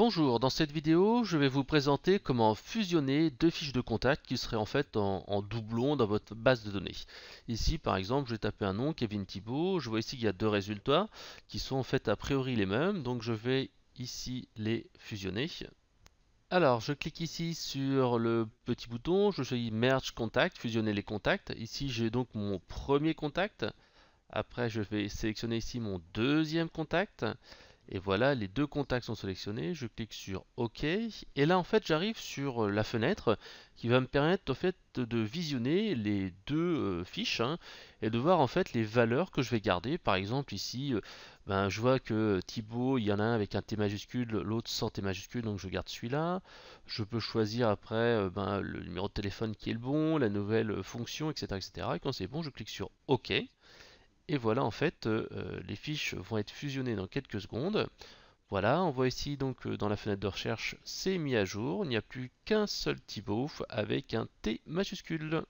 Bonjour, dans cette vidéo je vais vous présenter comment fusionner deux fiches de contact qui seraient en fait en, doublon dans votre base de données. Ici par exemple je vais taper un nom, Kevin Thibault, je vois ici qu'il y a deux résultats qui sont en fait a priori les mêmes, donc je vais ici les fusionner. Alors, je clique ici sur le petit bouton, je choisis Merge Contact, fusionner les contacts. Ici, j'ai donc mon premier contact. Après, je vais sélectionner ici mon deuxième contact. Et voilà, les deux contacts sont sélectionnés, je clique sur OK, et là en fait j'arrive sur euh, la fenêtre qui va me permettre en fait de visionner les deux euh, fiches hein, et de voir en fait les valeurs que je vais garder. Par exemple ici, euh, ben, je vois que Thibaut, il y en a un avec un T majuscule, l'autre sans T majuscule, donc je garde celui-là. Je peux choisir après ben, le numéro de téléphone qui est le bon, la nouvelle fonction, etc. etc. Et quand c'est bon, je clique sur OK. Et voilà, en fait, euh, euh, les fiches vont être fusionnées dans quelques secondes. Voilà, on voit ici donc euh, dans la fenêtre de recherche, c'est mis à jour. Il n'y a plus qu'un seul Thibaut avec un T majuscule.